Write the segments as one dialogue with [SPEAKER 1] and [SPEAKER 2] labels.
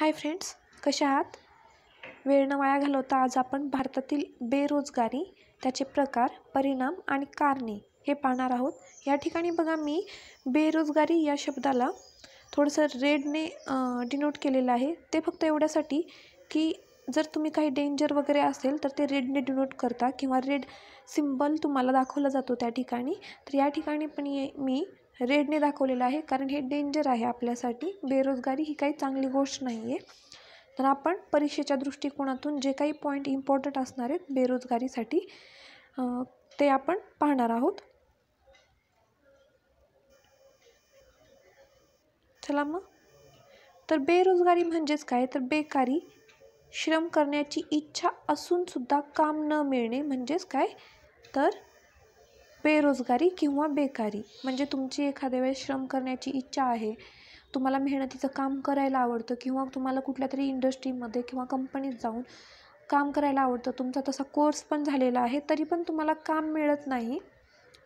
[SPEAKER 1] hi friends कशा आहात वेळ न वाया घालवता आज आपण भारतातील बेरोजगारी त्याचे प्रकार परिणाम आणि कारणे हे पाहणार आहोत या ठिकाणी बघा मी बेरोजगारी या शब्दाला थोडंसं रेडने डिनोट केलेलं आहे ते फक्त एवढ्यासाठी की जर तुम्ही काही डेंजर वगैरे असेल तर ते रेडने डिनोट करता किंवा रेड सिम्बल तुम्हाला दाखवला जातो त्या ठिकाणी तर या ठिकाणी पण मी रेडने दाखवलेलं आहे कारण हे डेंजर आहे आपल्यासाठी बेरोजगारी ही काही चांगली गोष्ट नाही आहे तर आपण परीक्षेच्या दृष्टिकोनातून जे काही पॉईंट इम्पॉर्टंट असणार आहेत बेरोजगारीसाठी ते आपण पाहणार आहोत चला मग तर बेरोजगारी म्हणजेच काय तर बेकारी श्रम करण्याची इच्छा असूनसुद्धा काम न मिळणे म्हणजेच काय तर बेरोजगारी किंवा बेकारी म्हणजे तुमची एखाद्या वेळेस श्रम करण्याची इच्छा आहे तुम्हाला मेहनतीचं काम करायला आवडतं किंवा तुम्हाला कुठल्या तरी इंडस्ट्रीमध्ये किंवा कंपनीत जाऊन काम करायला आवडतं तुमचा तसा कोर्स पण झालेला आहे तरी पण तुम्हाला काम मिळत नाही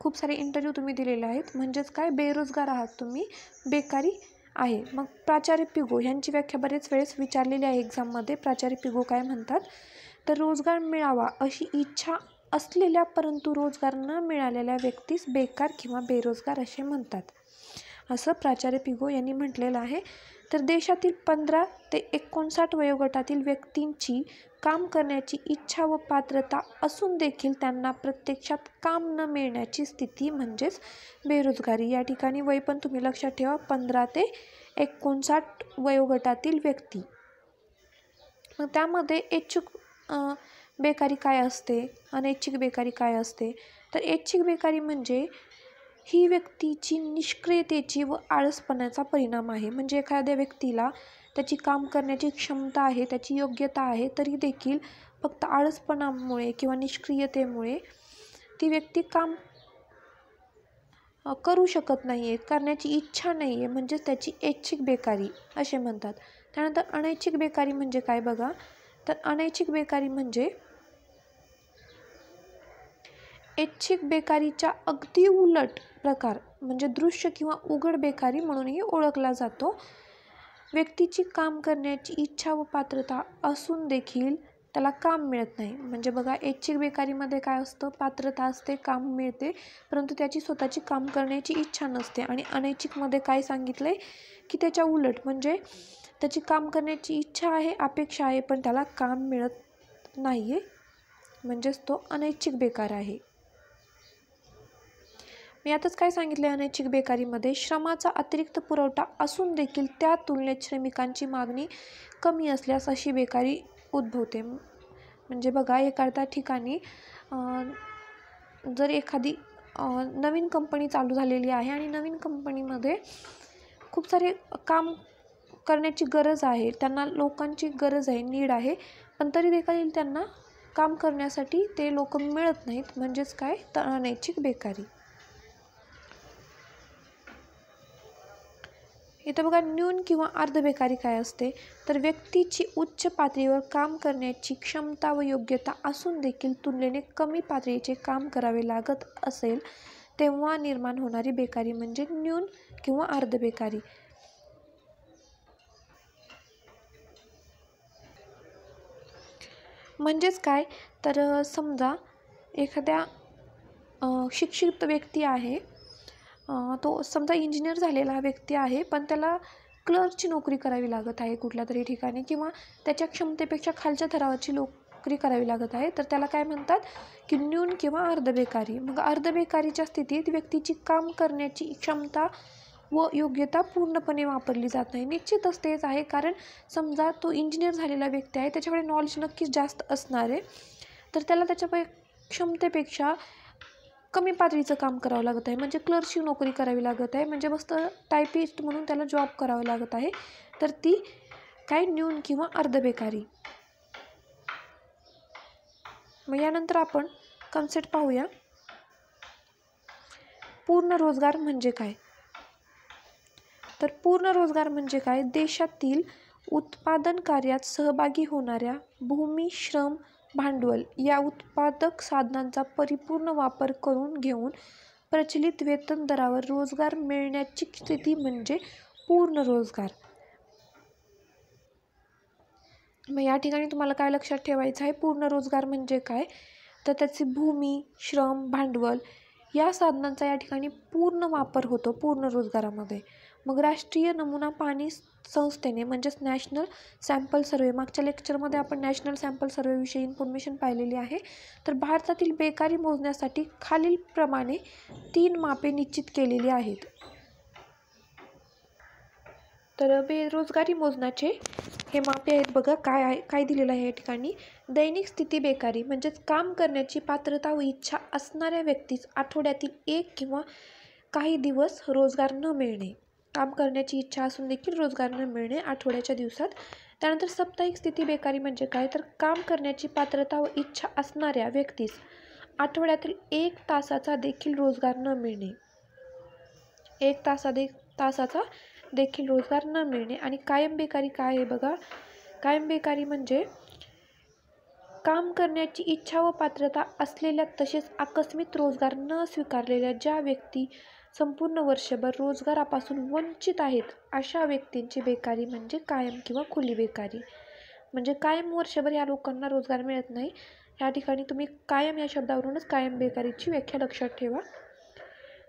[SPEAKER 1] खूप सारे इंटरव्ह्यू तुम्ही दिलेले आहेत म्हणजेच काय बेरोजगार आहात तुम्ही बेकारी आहे मग प्राचार्य पिगो यांची व्याख्या बरेच वेळेस विचारलेली आहे एक्झाममध्ये प्राचार्य पिगो काय म्हणतात तर रोजगार मिळावा अशी इच्छा असलेल्या परंतु रोजगार न मिळालेल्या व्यक्तीस बेकार किंवा बेरोजगार असे म्हणतात असं प्राचार्य पिगो यांनी म्हटलेलं आहे तर देशातील पंधरा ते एकोणसाठ वयोगटातील व्यक्तींची काम करण्याची इच्छा व पात्रता असून देखील त्यांना प्रत्यक्षात काम न मिळण्याची स्थिती म्हणजेच बेरोजगारी या ठिकाणी वय पण तुम्ही लक्षात ठेवा पंधरा ते एकोणसाठ वयोगटातील व्यक्ती मग त्यामध्ये इच्छुक बेकारी काय असते अनैच्छिक बेकारी काय असते तर ऐच्छिक बेकारी म्हणजे ही व्यक्तीची निष्क्रियतेची व आळसपणाचा परिणाम आहे म्हणजे एखाद्या व्यक्तीला त्याची काम करण्याची क्षमता आहे त्याची योग्यता आहे तरी देखील फक्त आळसपणामुळे किंवा निष्क्रियतेमुळे ती व्यक्ती काम करू शकत नाही आहे करण्याची इच्छा नाही आहे म्हणजेच त्याची ऐच्छिक बेकारी असे म्हणतात त्यानंतर अनैच्छिक बेकारी म्हणजे काय बघा तर अनैच्छिक बेकारी म्हणजे ऐच्छिक बेकारीच्या अगदी उलट प्रकार म्हणजे दृश्य किंवा उघड बेकारी म्हणूनही ओळखला जातो व्यक्तीची काम करण्याची इच्छा व पात्रता असून देखील त्याला काम मिळत नाही म्हणजे बघा ऐच्छिक बेकारीमध्ये काय असतं पात्रता असते काम मिळते परंतु त्याची स्वतःची काम करण्याची इच्छा नसते आणि अनैच्छिकमध्ये काय सांगितलं आहे की त्याच्या उलट म्हणजे त्याची काम करण्याची इच्छा आहे अपेक्षा आहे पण त्याला काम मिळत नाही आहे म्हणजेच तो अनैच्छिक बेकार आहे मी आताच काय सांगितले अनैच्छिक बेकारीमध्ये श्रमाचा अतिरिक्त पुरवठा असून देखील त्या तुलनेत श्रमिकांची मागणी कमी असल्यास अशी बेकारी उद्भवते म्हणजे बघा एखाद्या ठिकाणी जर एखादी नवीन कंपनी चालू झालेली आहे आणि नवीन कंपनीमध्ये खूप सारे काम करण्याची गरज आहे त्यांना लोकांची गरज आहे नीड आहे पण तरी देखील त्यांना काम करण्यासाठी ते लोक मिळत नाहीत म्हणजेच काय तर अनैच्छिक बेकारी इथं बघा न्यून किंवा अर्धबेकारी काय असते तर व्यक्तीची उच्च पातळीवर काम करण्याची क्षमता व योग्यता असून देखील तुलनेने कमी पातळीचे काम करावे लागत असेल तेव्हा निर्माण होणारी बेकारी म्हणजे न्यून किंवा अर्धबेकारी म्हणजेच काय तर समजा एखाद्या शिक्षित व्यक्ती आहे तो समजा इंजिनियर झालेला व्यक्ती आहे पण त्याला क्लर्कची नोकरी करावी लागत आहे कुठल्या तरी ठिकाणी किंवा त्याच्या क्षमतेपेक्षा खालच्या थरावाची नोकरी करावी लागत आहे तर त्याला काय म्हणतात की न्यून किंवा अर्धबेकारी मग अर्धबेकारीच्या स्थितीत व्यक्तीची काम करण्याची क्षमता व योग्यता पूर्णपणे वापरली जात नाही निश्चितच तेच आहे कारण समजा तो इंजिनियर झालेला व्यक्ती आहे त्याच्याकडे नॉलेज नक्कीच जास्त असणार आहे तर त्याला त्याच्या क्षमतेपेक्षा कमी पातळीचं काम करावं लागत आहे म्हणजे क्लर्कची नोकरी करावी लागत आहे म्हणजे मस्त टायपिस्ट म्हणून त्याला जॉब करावा लागत आहे तर ती काय न्यून किंवा अर्धबेकारी मग यानंतर आपण कन्सेप्ट पाहूया पूर्ण रोजगार म्हणजे काय तर पूर्ण रोजगार म्हणजे काय देशातील उत्पादन कार्यात सहभागी होणाऱ्या भूमी श्रम भांडवल या उत्पादक साधनांचा परिपूर्ण वापर करून घेऊन प्रचलित वेतन दरावर रोजगार मिळण्याची स्थिती म्हणजे पूर्ण रोजगार मग या ठिकाणी तुम्हाला काय लक्षात ठेवायचं आहे पूर्ण रोजगार म्हणजे काय तर त्याची भूमी श्रम भांडवल या साधनांचा या ठिकाणी पूर्ण वापर होतो पूर्ण रोजगारामध्ये मग राष्ट्रीय नमुना पाणी संस्थेने म्हणजेच नॅशनल सॅम्पल सर्वे मागच्या लेक्चरमध्ये आपण नॅशनल सॅम्पल सर्वेविषयी इन्फॉर्मेशन पाहिलेली आहे तर भारतातील बेकारी मोजण्यासाठी खालीलप्रमाणे तीन मापे निश्चित केलेली आहेत तर बेरोजगारी मोजण्याचे हे मापे आहेत बघा काय आहे काय दिलेलं आहे या ठिकाणी दैनिक स्थिती बेकारी म्हणजेच काम करण्याची पात्रता व इच्छा असणाऱ्या व्यक्तीस आठवड्यातील एक किंवा काही दिवस रोजगार न मिळणे काम करण्याची इच्छा असून देखील रोजगार न मिळणे आठवड्याच्या दिवसात त्यानंतर साप्ताहिक स्थिती बेकारी म्हणजे काय तर काम करण्याची पात्रता व इच्छा असणाऱ्या व्यक्तीस आठवड्यातील एक तासाचा देखील रोजगार न मिळणे एक तासा दे तासाचा देखील रोजगार न मिळणे आणि कायम बेकारी काय आहे बघा कायम बेकारी म्हणजे काम करण्याची इच्छा व पात्रता असलेल्या तसेच आकस्मिक रोजगार न स्वीकारलेल्या ज्या व्यक्ती संपूर्ण वर्षभर रोजगारापासून वंचित आहेत अशा व्यक्तींची बेकारी म्हणजे कायम किंवा खुली बेकारी म्हणजे कायम वर्षभर या लोकांना रोजगार मिळत नाही या ठिकाणी तुम्ही कायम या शब्दावरूनच कायम बेकारीची व्याख्या लक्षात ठेवा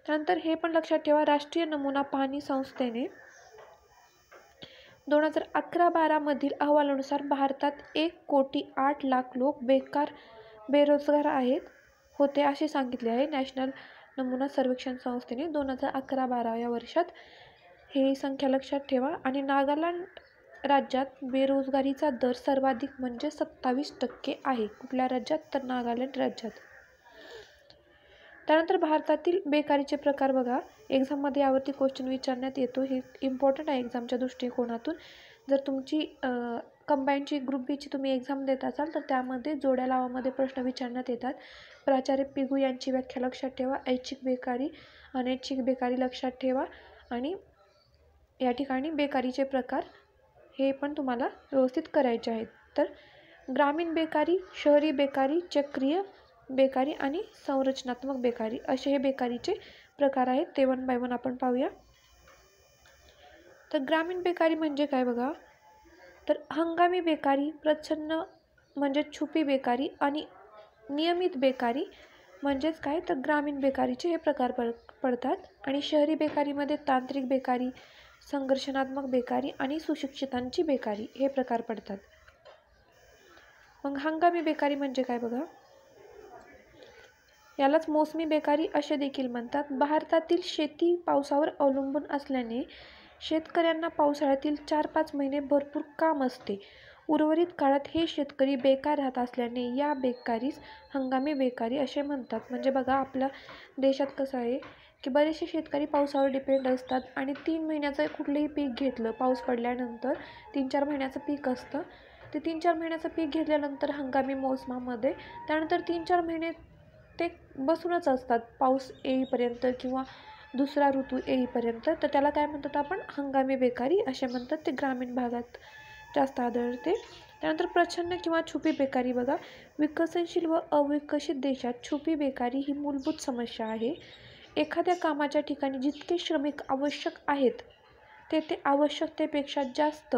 [SPEAKER 1] त्यानंतर हे पण लक्षात ठेवा राष्ट्रीय नमुना पाहणी संस्थेने दोन हजार अकरा बारामधील अहवालानुसार भारतात एक कोटी आठ लाख लोक बेकार बेरोजगार आहेत होते असे सांगितले आहे नॅशनल नमुना सर्वेक्षण संस्थेने दोन हजार अकरा बारा या वर्षात हे संख्या लक्षात ठेवा आणि नागालँड राज्यात बेरोजगारीचा दर सर्वाधिक म्हणजे सत्तावीस टक्के आहे कुठल्या राज्यात तर नागालँड राज्यात त्यानंतर भारतातील बेकारीचे प्रकार बघा एक्झाममध्ये यावरती क्वेश्चन विचारण्यात येतो हे इम्पॉर्टंट आहे एक्झामच्या दृष्टिकोनातून जर तुमची कंबाईनची ग्रुप बीची तुम्ही एक्झाम देत असाल तर त्यामध्ये जोड्या लावामध्ये प्रश्न विचारण्यात येतात प्राचार्य पिगू यांची व्याख्या लक्षात ठेवा ऐच्छिक बेकारी अनैच्छिक बेकारी लक्षात ठेवा आणि या ठिकाणी बेकारीचे प्रकार हे पण तुम्हाला व्यवस्थित करायचे आहेत तर ग्रामीण बेकारी शहरी बेकारी चक्रीय बेकारी आणि संरचनात्मक बेकारी असे हे बेकारीचे प्रकार आहेत ते वन बाय वन आपण पाहूया तर ग्रामीण बेकारी म्हणजे काय बघा तर हंगामी बेकारी प्रच्छन्न म्हणजे छुपी बेकारी आणि नियमित बेकारी म्हणजेच काय तर ग्रामीण बेकारीचे हे प्रकार पड पडतात आणि शहरी बेकारीमध्ये तांत्रिक बेकारी संघर्षणात्मक बेकारी आणि सुशिक्षितांची बेकारी हे प्रकार पडतात मग हंगामी बेकारी म्हणजे काय बघा यालाच मोसमी बेकारी असे देखील म्हणतात भारतातील शेती पावसावर अवलंबून असल्याने शेतकऱ्यांना पावसाळ्यातील चार पाच महिने भरपूर काम असते उर्वरित काळात हे शेतकरी बेकार राहत असल्याने या बेकारीस हंगामी बेकारी असे म्हणतात म्हणजे बघा आपल्या देशात कसं आहे की बरेचसे शेतकरी पावसावर डिपेंड असतात आणि तीन महिन्याचं कुठलंही पीक घेतलं पाऊस पडल्यानंतर तीन चार महिन्याचं पीक असतं ते तीन चार महिन्याचं पीक घेतल्यानंतर हंगामी मोसमामध्ये त्यानंतर तीन चार महिने ते बसूनच असतात पाऊस येईपर्यंत किंवा दुसरा ऋतू येईपर्यंत तर त्याला काय म्हणतात आपण हंगामी बेकारी असे म्हणतात ते ग्रामीण भागात जास्त आढळते त्यानंतर प्रछन्न किंवा छुपी बेकारी बघा विकसनशील व अविकसित देशात छुपी बेकारी ही मूलभूत समस्या आहे एखाद्या कामाच्या ठिकाणी जितके श्रमिक आवश्यक आहेत तेथे आवश्यकतेपेक्षा जास्त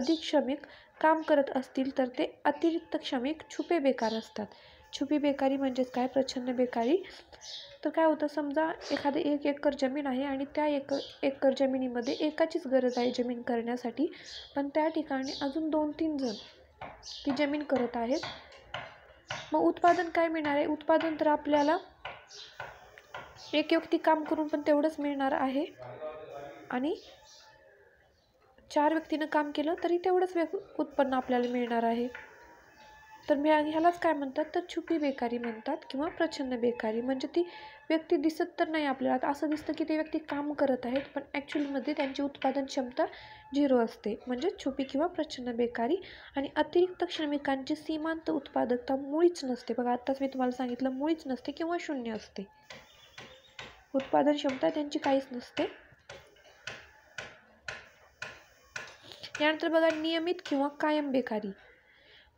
[SPEAKER 1] अधिक श्रमिक काम करत असतील तर ते अतिरिक्त श्रमिक छुपे बेकार असतात छुपी बेकारी म्हणजेच काय प्रछन्न बेकारी तर काय होतं समजा एखादी एक एकर जमीन आहे आणि त्या एक एकर जमिनीमध्ये एकाचीच गरज आहे जमीन करण्यासाठी पण त्या ठिकाणी अजून दोन तीन जण ती जमीन करत आहेत मग उत्पादन काय मिळणार आहे उत्पादन तर आपल्याला एक व्यक्ती काम करून पण तेवढंच मिळणार आहे आणि चार व्यक्तीनं काम केलं तरी तेवढंच उत्पन्न आपल्याला मिळणार आहे तर मी ह्यालाच काय म्हणतात तर छुपी बेकारी म्हणतात किंवा प्रचंड बेकारी म्हणजे ती व्यक्ती दिसत तर नाही आपल्याला असं दिसतं की ते व्यक्ती काम करत आहेत पण ॲक्च्युअलमध्ये त्यांची उत्पादन क्षमता झिरो असते म्हणजे छुपी किंवा प्रचंड बेकारी आणि अतिरिक्त श्रमिकांची सीमांत उत्पादकता मुळीच नसते बघा आत्ताच मी तुम्हाला सांगितलं मुळीच नसते किंवा शून्य असते उत्पादन क्षमता त्यांची काहीच नसते यानंतर बघा नियमित किंवा कायम बेकारी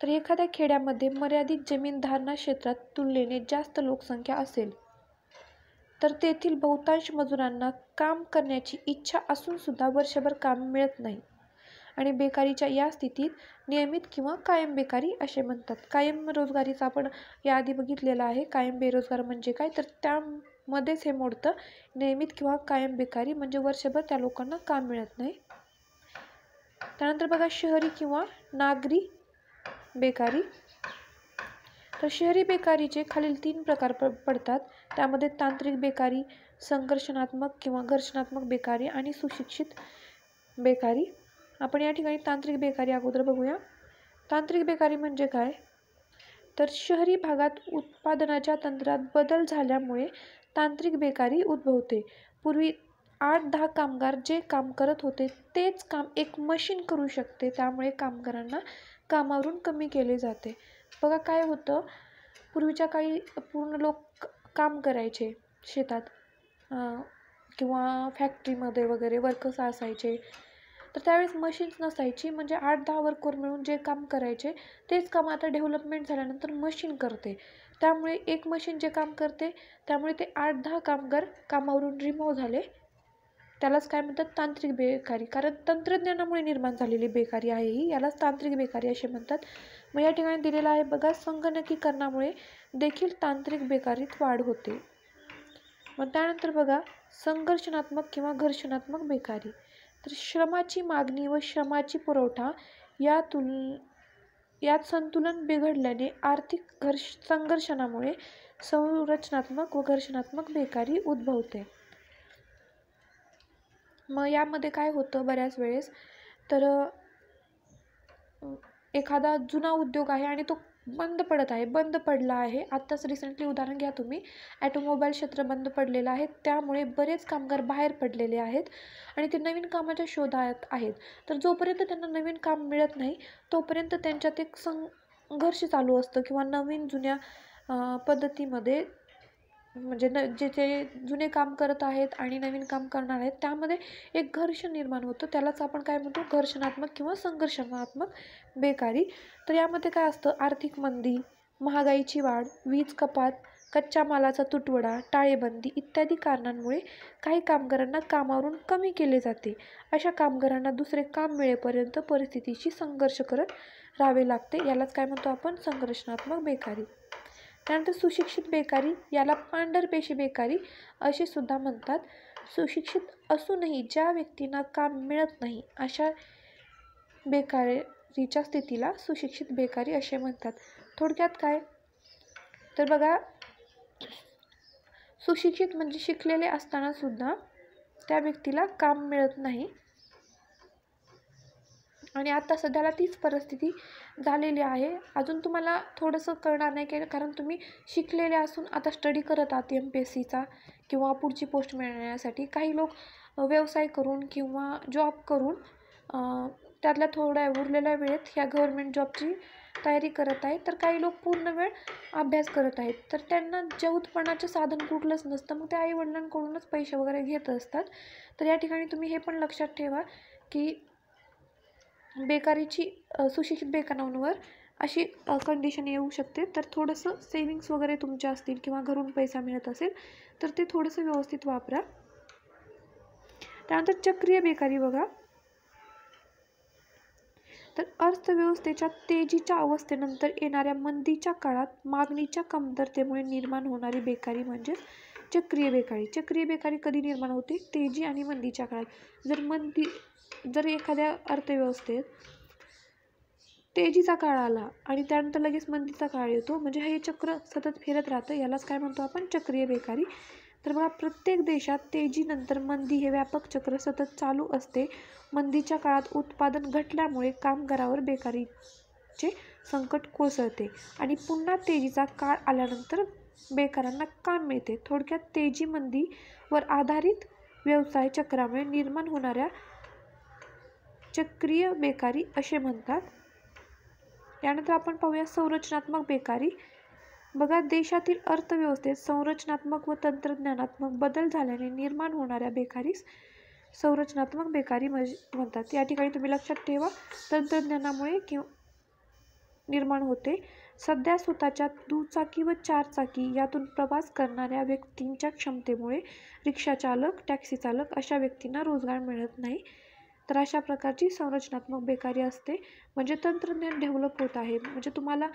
[SPEAKER 1] तर एखाद्या खेड्यामध्ये मर्यादित जमीन धारणा क्षेत्रात तुलनेने जास्त लोकसंख्या असेल तर तेथील बहुतांश मजुरांना काम करण्याची इच्छा असूनसुद्धा वर्षभर काम मिळत नाही आणि बेकारीच्या या स्थितीत नियमित किंवा कायम बेकारी असे म्हणतात कायम रोजगारीचा आपण याआधी बघितलेला आहे कायम बेरोजगार म्हणजे काय तर त्यामध्येच हे मोडतं नियमित किंवा कायम बेकारी म्हणजे वर्षभर त्या लोकांना काम मिळत नाही त्यानंतर बघा शहरी किंवा नागरी बेकारी तर शहरी बेकारीचे खालील तीन प्रकार प पडतात त्यामध्ये तांत्रिक बेकारी संघर्षणात्मक किंवा घर्षणात्मक बेकारी आणि सुशिक्षित बेकारी आपण या ठिकाणी तांत्रिक बेकारी अगोदर बघूया तांत्रिक बेकारी म्हणजे काय तर शहरी भागात उत्पादनाच्या तंत्रात बदल झाल्यामुळे तांत्रिक बेकारी उद्भवते पूर्वी आठ दहा कामगार जे काम करत होते तेच काम एक मशीन करू शकते त्यामुळे कामगारांना कामावरून कमी केले जाते बघा काय होतं पूर्वीच्या काळी पूर्ण लोक काम करायचे शेतात किंवा फॅक्टरीमध्ये वगैरे वर्कर्स असायचे तर त्यावेळेस मशीन्स नसायची म्हणजे आठ दहा वर्कर मिळून जे काम करायचे तेच काम आता डेव्हलपमेंट झाल्यानंतर मशीन करते त्यामुळे एक मशीन जे काम करते त्यामुळे ते आठ दहा कामगार कामावरून रिमूव्ह झाले त्यालाच काय म्हणतात तांत्रिक बेकारी कारण तंत्रज्ञानामुळे निर्माण झालेली बेकारी आहे ही यालाच तांत्रिक बेकारी असे म्हणतात मग या ठिकाणी दिलेलं आहे बघा संगणकीकरणामुळे देखील तांत्रिक बेकारीत वाढ होते मग त्यानंतर बघा संघर्षणात्मक किंवा घर्षणात्मक बेकारी तर श्रमाची मागणी व श्रमाची पुरवठा या तुल यात संतुलन बिघडल्याने आर्थिक घर्ष संघर्षणामुळे संरचनात्मक व घर्षणात्मक बेकारी उद्भवते मग यामध्ये काय होतं बऱ्याच वेळेस तर एखादा जुना उद्योग आहे आणि तो बंद पडत आहे बंद पडला आहे आत्ताच रिसेंटली उदाहरण घ्या तुम्ही ॲटोमोबाईल क्षेत्र बंद पडलेलं आहे त्यामुळे बरेच कामगार बाहेर पडलेले आहेत आणि ते नवीन कामाच्या शोधात आहेत तर जोपर्यंत त्यांना नवीन काम मिळत नाही तोपर्यंत त्यांच्यात एक संघर्ष चालू असतो किंवा नवीन जुन्या पद्धतीमध्ये म्हणजे न जे जे जुने काम करत आहेत आणि नवीन काम करणार आहेत त्यामध्ये एक घर्ष निर्माण होतं त्यालाच आपण काय म्हणतो घर्षणात्मक किंवा संघर्षणात्मक बेकारी तर यामध्ये काय असतं आर्थिक मंदी महागाईची वाढ वीज कपात कच्च्या मालाचा तुटवडा टाळेबंदी इत्यादी कारणांमुळे काही कामगारांना कामावरून कमी केले जाते अशा कामगारांना दुसरे काम मिळेपर्यंत परिस्थितीशी संघर्ष करत राहावे लागते यालाच काय म्हणतो आपण संघर्षणात्मक बेकारी त्यानंतर सुशिक्षित बेकारी याला पांढरपेशी बेकारी असे सुद्धा म्हणतात सुशिक्षित असूनही ज्या व्यक्तींना काम मिळत नाही अशा बेकारीच्या स्थितीला सुशिक्षित बेकारी असे म्हणतात थोडक्यात काय तर बघा सुशिक्षित म्हणजे शिकलेले असतानासुद्धा त्या व्यक्तीला काम मिळत नाही आणि आता सध्याला तीच परिस्थिती झालेली आहे अजून तुम्हाला थोडंसं कळणार नाही की कारण तुम्ही शिकलेले असून आता स्टडी करत आहात एम पी एस सीचा किंवा पुढची पोस्ट मिळण्यासाठी काही लोक व्यवसाय करून किंवा जॉब करून त्यातल्या थोड्या उरलेल्या वेळेत ह्या गव्हर्मेंट जॉबची तयारी करत आहेत तर काही लोक पूर्ण वेळ अभ्यास करत आहेत तर त्यांना जे साधन कुठलंच नसतं मग ते आईवडिलांकडूनच पैसे वगैरे घेत असतात तर या ठिकाणी तुम्ही हे पण लक्षात ठेवा की बेकारीची सुशिक्षित बेकारांवर अशी कंडिशन येऊ शकते तर थोडंसं सेविंग्स वगैरे तुमच्या असतील किंवा घरून पैसा मिळत असेल तर ते थोडंसं व्यवस्थित वापरा त्यानंतर चक्रीय बेकारी बघा तर अर्थव्यवस्थेच्या तेजीच्या अवस्थेनंतर येणाऱ्या मंदीच्या काळात मागणीच्या कमतरतेमुळे निर्माण होणारी बेकारी म्हणजे चक्रीय बेकारी चक्रीय बेकारी कधी निर्माण होते तेजी आणि मंदीच्या काळात जर मंदी जर एखाद्या अर्थव्यवस्थेत तेजीचा काळ आला आणि त्यानंतर लगेच मंदीचा काळ येतो म्हणजे हे चक्र सतत फिरत राहतं यालाच काय म्हणतो आपण चक्रीय बेकारी तर बघा प्रत्येक देशात तेजीनंतर मंदी हे व्यापक चक्र सतत चालू असते मंदीच्या काळात उत्पादन घटल्यामुळे कामगारावर बेकारीचे संकट कोसळते आणि पुन्हा तेजीचा काळ आल्यानंतर बेकारांना काम मिळते थोडक्यात तेजी मंदीवर आधारित व्यवसाय चक्रामुळे निर्माण होणाऱ्या चक्रीय बेकारी असे म्हणतात यानंतर आपण पाहूया संरचनात्मक बेकारी बघा देशातील अर्थव्यवस्थेत संरचनात्मक व तंत्रज्ञानात्मक बदल झाल्याने निर्माण होणाऱ्या बेकारीस संरचनात्मक बेकारी म्हणजे म्हणतात या ठिकाणी तुम्ही लक्षात ठेवा तंत्रज्ञानामुळे किंवा निर्माण होते सध्या स्वतःच्या दुचाकी व चारचाकी यातून प्रवास करणाऱ्या व्यक्तींच्या क्षमतेमुळे रिक्षाचालक टॅक्सी चालक अशा व्यक्तींना रोजगार मिळत नाही तर अशा प्रकारची संरचनात्मक बेकारी असते म्हणजे तंत्रज्ञान डेव्हलप होत आहे म्हणजे तुम्हाला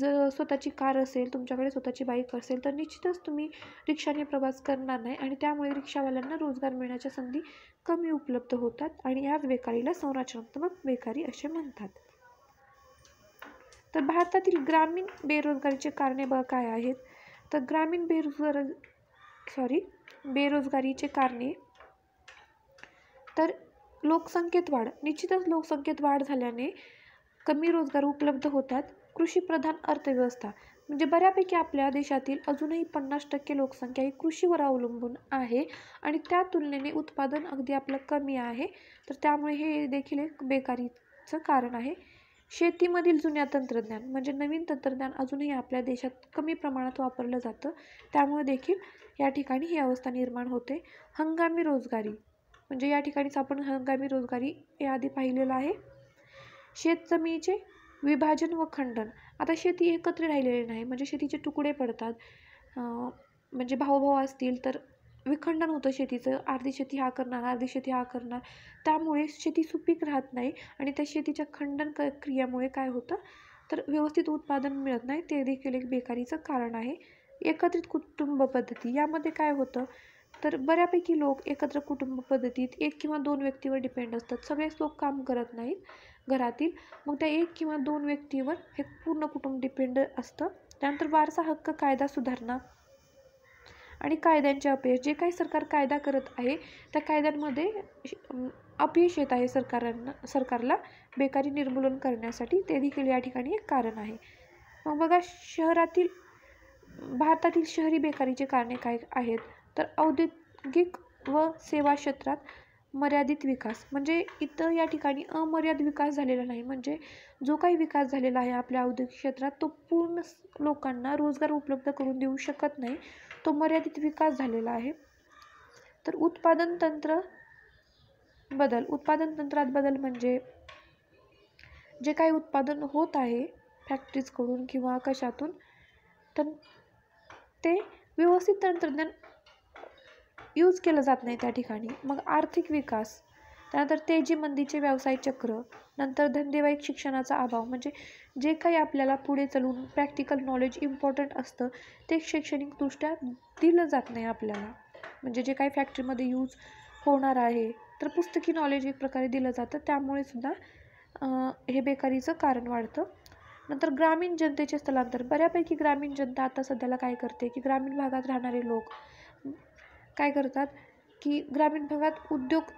[SPEAKER 1] जर स्वतःची कार असेल तुमच्याकडे स्वतःची बाईक असेल तर निश्चितच तुम्ही रिक्षाने प्रवास करणार नाही आणि त्यामुळे रिक्षावाल्यांना रोजगार मिळण्याच्या संधी कमी उपलब्ध होतात आणि याच बेकारीला संरचनात्मक बेकारी असे म्हणतात तर भारतातील ग्रामीण बेरोजगारीचे कारणे ब काय आहेत तर ग्रामीण बेरोजगार सॉरी बेरोजगारीचे कारणे लोकसंख्येत वाढ निश्चितच लोकसंख्येत वाढ झाल्याने कमी रोजगार उपलब्ध होतात कृषीप्रधान अर्थव्यवस्था म्हणजे बऱ्यापैकी आपल्या देशातील अजूनही पन्नास टक्के लोकसंख्या ही कृषीवर अवलंबून आहे आणि त्या तुलनेने उत्पादन अगदी आपलं कमी आहे तर त्यामुळे हे देखील एक बेकारीचं कारण आहे शेतीमधील जुन्या तंत्रज्ञान म्हणजे नवीन तंत्रज्ञान अजूनही आपल्या देशात कमी प्रमाणात वापरलं जातं त्यामुळे देखील या ठिकाणी ही अवस्था निर्माण होते हंगामी रोजगारी म्हणजे या ठिकाणीच आपण हंगामी रोजगारी याआधी पाहिलेलं आहे शेतजमिनीचे विभाजन व खंडन आता शेती एकत्र राहिलेली नाही म्हणजे शेतीचे तुकडे पडतात म्हणजे भावभाव असतील तर विखंडन होतं शेतीचं अर्धी शेती हा करणार अर्धी शेती हा करणार त्यामुळे शेती सुपीक राहत नाही आणि त्या शेतीच्या खंडन क क्रियामुळे काय होतं तर व्यवस्थित उत्पादन मिळत नाही ते देखील एक बेकारीचं कारण आहे एकत्रित कुटुंब पद्धती यामध्ये काय होतं तर बऱ्यापैकी लोक एकत्र कुटुंब पद्धतीत एक किंवा दोन व्यक्तीवर डिपेंड असतात सगळेच लोक काम करत नाहीत घरातील मग त्या एक किंवा दोन व्यक्तीवर हे पूर्ण कुटुंब डिपेंड असतं त्यानंतर वारसा हक्क कायदा सुधारणा आणि कायद्यांचे अपयश जे काही सरकार कायदा करत आहे त्या कायद्यांमध्ये अपयश येत आहे सरकारांना सरकारला बेकारी निर्मूलन करण्यासाठी ते देखील या ठिकाणी एक कारण आहे मग बघा शहरातील भारतातील शहरी बेकारीचे कारणे काय आहेत तर औद्योगिक व सेवा क्षेत्रात मर्यादित विकास म्हणजे इथं या ठिकाणी अमर्याद विकास झालेला नाही म्हणजे जो काही विकास झालेला आहे आपल्या औद्योगिक क्षेत्रात तो पूर्ण लोकांना रोजगार उपलब्ध करून देऊ शकत नाही तो मर्यादित विकास झालेला आहे तर उत्पादन तंत्र बदल उत्पादन तंत्रात बदल म्हणजे जे काही उत्पादन होत आहे फॅक्टरीजकडून किंवा कशातून तर ते व्यवस्थित तंत्रज्ञान यूज केलं जात नाही त्या ठिकाणी मग आर्थिक विकास त्यानंतर तेजी मंदीचे व्यवसाय चक्र नंतर धंदेवाईक शिक्षणाचा अभाव म्हणजे जे काही आपल्याला पुढे चालून प्रॅक्टिकल नॉलेज इम्पॉर्टंट असतं ते शैक्षणिकदृष्ट्या दिलं जात नाही आपल्याला म्हणजे जे काही फॅक्टरीमध्ये यूज होणार आहे तर पुस्तकी नॉलेज एक प्रकारे दिलं जातं त्यामुळे सुद्धा हे बेकारीचं कारण वाढतं नंतर ग्रामीण जनतेचे स्थलांतर बऱ्यापैकी ग्रामीण जनता आता सध्याला काय करते की ग्रामीण भागात राहणारे लोक काय करतात की ग्रामीण भागात उद्योग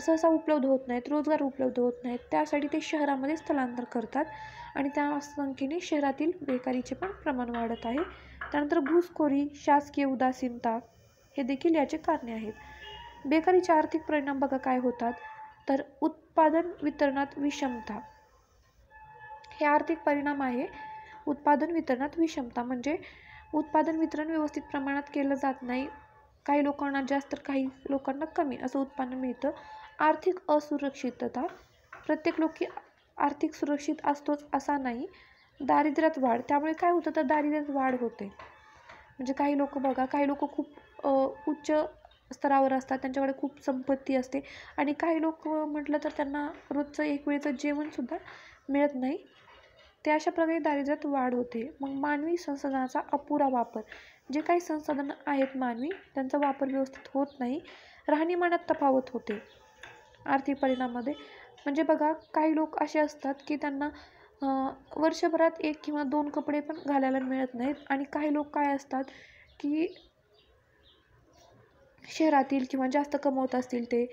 [SPEAKER 1] सहसा उपलब्ध होत नाहीत रोजगार उपलब्ध होत नाहीत त्यासाठी ते शहरामध्ये स्थलांतर करतात आणि त्या संख्येने शहरातील बेकारीचे पण प्रमाण वाढत आहे त्यानंतर घुसखोरी शासकीय उदासीनता हे देखील याचे कारणे आहेत बेकारीचे आर्थिक परिणाम बघा काय होतात तर उत्पादन वितरणात विषमता हे आर्थिक परिणाम आहे उत्पादन वितरणात विषमता म्हणजे उत्पादन वितरण व्यवस्थित प्रमाणात केलं जात नाही काही लोकांना जास्त तर काही लोकांना कमी असं उत्पन्न मिळतं आर्थिक असुरक्षितता प्रत्येक लोक आर्थिक सुरक्षित असतोच असा नाही दारिद्र्यात वाढ त्यामुळे काय होतं तर दारिद्र्यात वाढ होते म्हणजे काही लोक बघा काही लोक खूप उच्च स्तरावर असतात त्यांच्याकडे खूप संपत्ती असते आणि काही लोक म्हटलं तर त्यांना रोजचं एक वेळचं जेवणसुद्धा मिळत नाही ते अशा प्रकारे दारिद्र्यात वाढ होते मग मानवी संसाधनाचा अपुरा वापर जे काही संसाधनं आहेत मानवी त्यांचा वापर व्यवस्थित होत नाही राहणीमानात तफावत होते आर्थिक परिणामामध्ये म्हणजे बघा काही लोक असे असतात की त्यांना वर्षभरात एक किंवा दोन कपडे पण घालायला मिळत नाहीत आणि काही लोक काय असतात की शहरातील किंवा जास्त कमवत असतील ते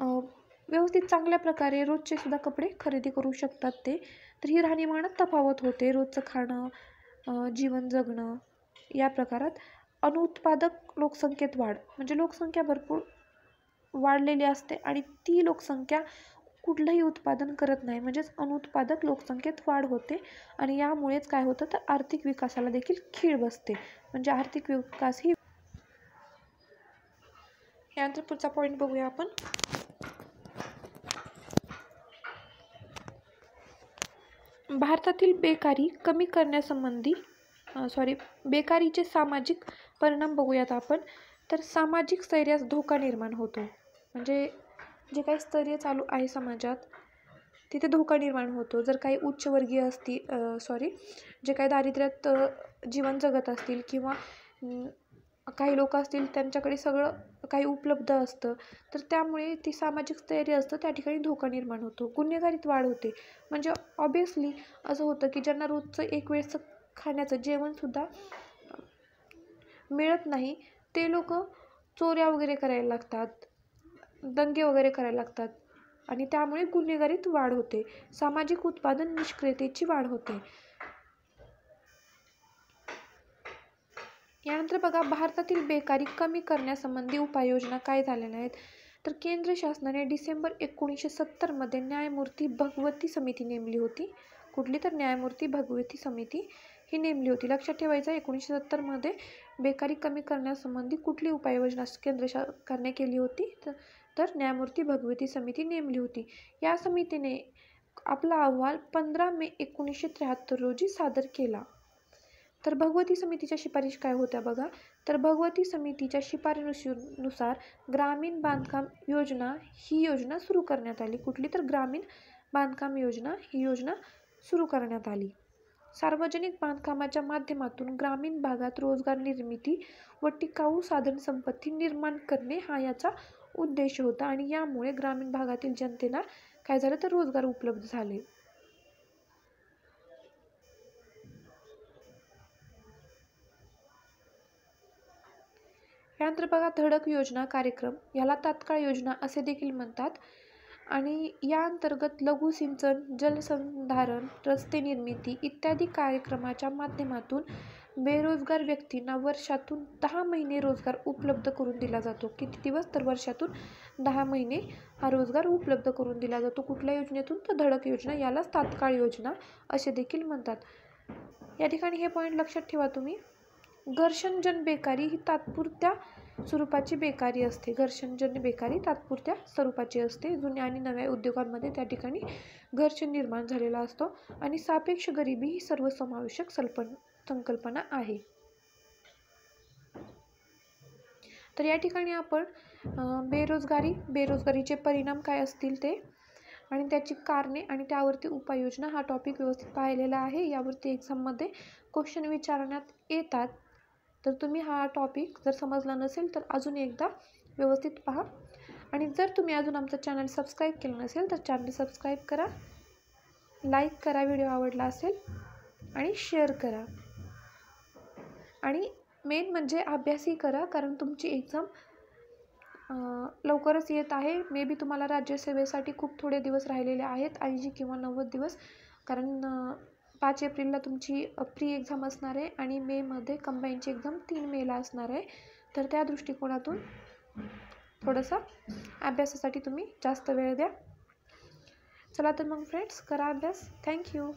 [SPEAKER 1] व्यवस्थित चांगल्या प्रकारे रोजचे सुद्धा कपडे खरेदी करू शकतात ते तर ही राहणीमानात तफावत होते रोजचं खाणं जीवन जगणं या प्रकारात अनुत्पादक लोकसंख्येत वाढ म्हणजे लोकसंख्या भरपूर वाढलेली असते आणि ती लोकसंख्या कुठलंही उत्पादन करत नाही म्हणजेच अनुत्पादक लोकसंख्येत वाढ होते आणि यामुळेच काय होतं तर आर्थिक विकासाला देखील खीळ बसते म्हणजे आर्थिक विकास ही यानंतर पुढचा पॉईंट बघूया आपण भारतातील बेकारी कमी करण्यासंबंधी सॉरी बेकारीचे सामाजिक परिणाम बघूयात आपण तर सामाजिक स्थैर्यास धोका निर्माण होतो म्हणजे जे काही स्थैर्य चालू आहे समाजात तिथे धोका निर्माण होतो जर काही उच्चवर्गीय असतील सॉरी जे काही दारिद्र्यात जीवन जगत असतील किंवा काही लोक असतील त्यांच्याकडे सगळं काही उपलब्ध असतं तर त्यामुळे ती सामाजिक स्थैर्य असतं त्या ठिकाणी धोका निर्माण होतो गुन्हेगारीत वाढ होते म्हणजे ऑबियसली असं होतं की ज्यांना रोजचं एक वेळचं खाण्याचं सुद्धा मिळत नाही ते लोक चोऱ्या वगैरे करायला लागतात दंगे वगैरे करायला लागतात आणि त्यामुळे गुन्हेगारीत वाढ होते सामाजिक उत्पादन निष्क्रियतेची वाढ होते यानंतर बघा भारतातील बेकारी कमी करण्यासंबंधी उपाययोजना काय झालेल्या आहेत तर केंद्र शासनाने डिसेंबर एकोणीसशे सत्तरमध्ये न्यायमूर्ती भगवती समिती नेमली होती कुठली तर न्यायमूर्ती भगवती समिती ही नेमली होती लक्षात ठेवायचं एकोणीसशे सत्तरमध्ये बेकारी कमी करण्यासंबंधी कुठली उपाययोजना केंद्र सरकारने केली होती तर न्यायमूर्ती भगवती समिती नेमली होती या समितीने आपला अहवाल पंधरा मे एकोणीसशे त्र्याहत्तर रोजी सादर केला तर भगवती समितीच्या शिफारस काय होत्या बघा तर भगवती समितीच्या शिफारशीनुसार ग्रामीण बांधकाम योजना ही योजना सुरू करण्यात आली कुठली तर ग्रामीण बांधकाम योजना ही योजना सुरू करण्यात आली सार्वजनिक बांधकामाच्या माध्यमातून ग्रामीण भागात रोजगार निर्मिती व टिकाऊ साधन संपत्ती निर्माण करणे हा याचा उद्देश होता आणि यामुळे ग्रामीण भागातील जनतेला काय झालं तर रोजगार उपलब्ध झाले यानंतर बघा धडक योजना कार्यक्रम याला तात्काळ योजना असे देखील म्हणतात आणि या अंतर्गत लघु सिंचन जलसंधारण रस्ते निर्मिती इत्यादी कार्यक्रमाच्या माध्यमातून बेरोजगार व्यक्तींना वर्षातून दहा महिने रोजगार उपलब्ध करून दिला जातो किती दिवस तर वर्षातून दहा महिने हा रोजगार उपलब्ध करून दिला जातो कुठल्या योजनेतून तर धडक योजना यालाच तात्काळ योजना असे देखील म्हणतात या ठिकाणी हे पॉईंट लक्षात ठेवा तुम्ही जन बेकारी ही तात्पुरत्या स्वरूपाची बेकारी असते घर्षणजन्य बेकारी तात्पुरत्या स्वरूपाची असते जुन्या आणि नव्या उद्योगांमध्ये त्या ठिकाणी घर्षण निर्माण झालेला असतो आणि सापेक्ष गरिबी ही सर्वसमावेशक सल्पन संकल्पना आहे तर या ठिकाणी आपण बेरोजगारी बेरोजगारीचे परिणाम काय असतील ते आणि त्याची कारणे आणि त्यावरती उपाययोजना हा टॉपिक व्यवस्थित पाहिलेला आहे यावरती एक्झाममध्ये क्वेश्चन विचारण्यात येतात तर तुम्ही हा टॉपिक जर समजला नसेल तर अजून एकदा व्यवस्थित पहा आणि जर तुम्ही अजून आमचं चॅनल सबस्क्राईब केलं नसेल तर चॅनल सबस्क्राईब करा लाईक करा व्हिडिओ आवडला असेल आणि शेअर करा आणि मेन म्हणजे अभ्यासही करा कारण तुमची एक्झाम लवकरच येत आहे मे बी तुम्हाला राज्यसेवेसाठी खूप थोडे दिवस राहिलेले आहेत ऐंशी किंवा नव्वद दिवस कारण पाच एप्रिलला तुमची प्री एक्झाम असणार आहे आणि मेमध्ये कंबाईनची एक्झाम तीन मेला असणार आहे तर त्या दृष्टिकोनातून थोडंसं अभ्यासासाठी तुम्ही जास्त वेळ द्या चला तर मग फ्रेंड्स करा अभ्यास थँक्यू